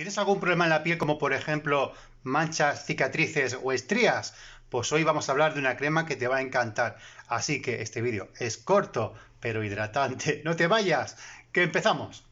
¿Tienes algún problema en la piel como por ejemplo manchas, cicatrices o estrías? Pues hoy vamos a hablar de una crema que te va a encantar. Así que este vídeo es corto, pero hidratante. No te vayas, que empezamos.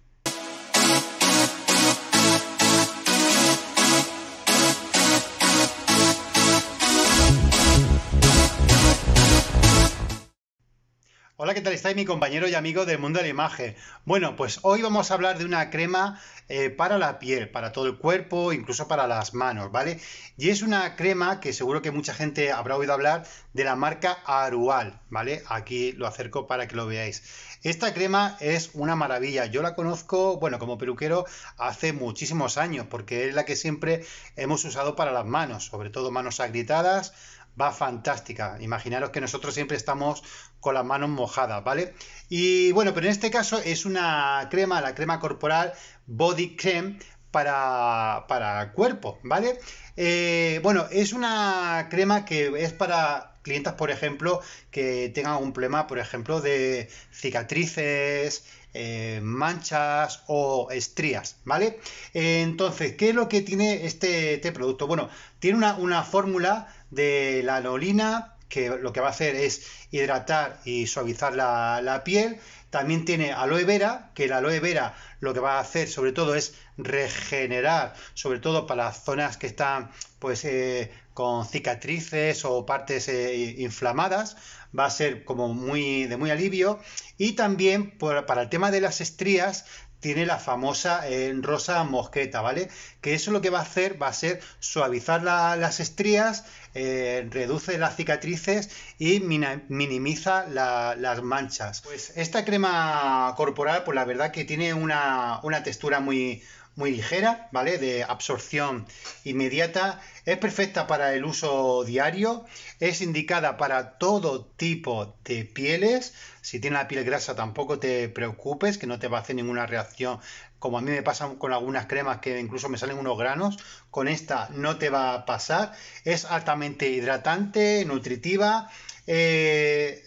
Hola, ¿qué tal estáis? Mi compañero y amigo del mundo de la imagen. Bueno, pues hoy vamos a hablar de una crema eh, para la piel, para todo el cuerpo, incluso para las manos, ¿vale? Y es una crema que seguro que mucha gente habrá oído hablar de la marca Arual, ¿vale? Aquí lo acerco para que lo veáis. Esta crema es una maravilla. Yo la conozco, bueno, como peluquero hace muchísimos años, porque es la que siempre hemos usado para las manos, sobre todo manos agrietadas va fantástica. Imaginaros que nosotros siempre estamos con las manos mojadas, ¿vale? Y bueno, pero en este caso es una crema, la crema corporal Body cream... para, cuerpo, ¿vale? Eh, bueno, es una crema que es para clientas, por ejemplo, que tengan un problema, por ejemplo, de cicatrices, eh, manchas o estrías, ¿vale? Entonces, ¿qué es lo que tiene este, este producto? Bueno, tiene una, una fórmula de la anolina, que lo que va a hacer es hidratar y suavizar la, piel. También tiene aloe vera, que la aloe vera lo que va a hacer sobre todo es regenerar, sobre todo para las zonas que están pues eh, con cicatrices o partes eh, inflamadas, va a ser como muy de muy alivio y también para el tema de las estrías tiene la famosa eh, rosa mosqueta, ¿vale? Que eso lo que va a hacer va a ser suavizar las estrías, eh, reduce las cicatrices y minimiza las manchas. Pues esta crema corporal, pues la verdad que tiene una, una textura muy, muy ligera, ¿vale? De absorción inmediata. Es perfecta para el uso diario. Es indicada para todo tipo de pieles. Si tiene la piel grasa tampoco te preocupes, que no te va a hacer ninguna reacción como a mí me pasa con algunas cremas que incluso me salen unos granos, con esta no te va a pasar. Es altamente hidratante, nutritiva, eh,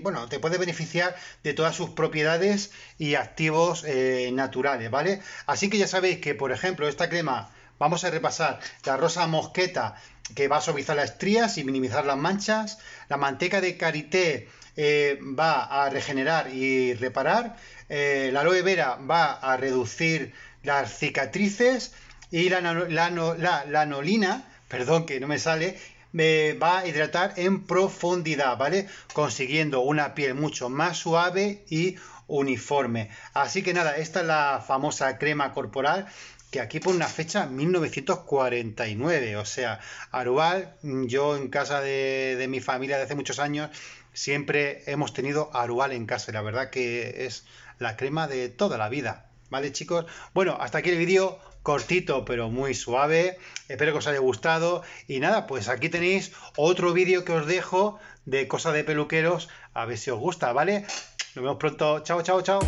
bueno, te puede beneficiar de todas sus propiedades y activos eh, naturales, ¿vale? Así que ya sabéis que, por ejemplo, esta crema Vamos a repasar la rosa mosqueta que va a suavizar las estrías y minimizar las manchas, la manteca de karité eh, va a regenerar y reparar, eh, la aloe vera va a reducir las cicatrices y la, la, nolina, perdón que no me sale, me va a hidratar en profundidad, ¿vale? Consiguiendo una piel mucho más suave y uniforme. Así que nada, esta es la famosa crema corporal que aquí pone una fecha 1949. O sea, Arubal, yo en casa de, mi familia de hace muchos años, siempre hemos tenido Arual en casa la verdad que es la crema de toda la vida. ¿Vale, chicos? Bueno, hasta aquí el vídeo cortito pero muy suave. Espero que os haya gustado. Y nada, pues aquí tenéis otro vídeo que os dejo de cosas de peluqueros. A ver si os gusta, ¿vale? Nos vemos pronto. Chao, chao, chao.